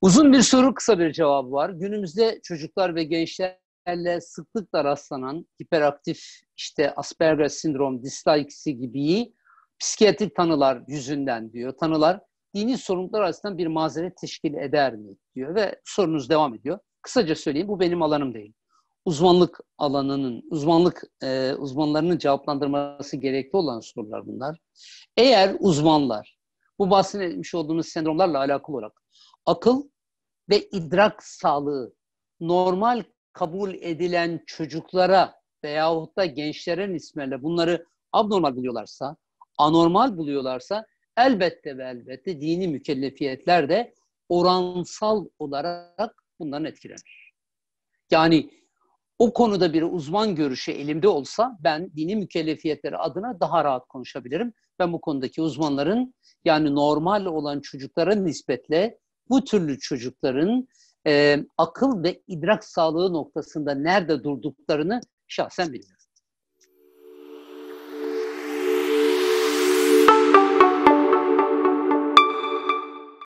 Uzun bir soru kısa bir cevabı var. Günümüzde çocuklar ve gençlerle sıklıkla rastlanan hiperaktif işte Asperger sindrom, disleksi gibi psikiyatrik tanılar yüzünden diyor. Tanılar dini sorumluluklar arasında bir mazeret teşkil eder mi diyor ve sorunuz devam ediyor. Kısaca söyleyeyim bu benim alanım değil. Uzmanlık alanının, uzmanlık e, uzmanlarının cevaplandırması gerekli olan sorular bunlar. Eğer uzmanlar bu bahsetmiş olduğumuz sendromlarla alakalı olarak akıl ve idrak sağlığı normal kabul edilen çocuklara veyahut da gençlere nispetle bunları abnormal buluyorlarsa, anormal buluyorlarsa elbette ve elbette dini mükellefiyetler de oransal olarak bundan etkilenir. Yani o konuda bir uzman görüşü elimde olsa ben dini mükellefiyetleri adına daha rahat konuşabilirim. Ben bu konudaki uzmanların yani normal olan çocuklara nispetle bu türlü çocukların e, akıl ve idrak sağlığı noktasında nerede durduklarını şahsen bilirim.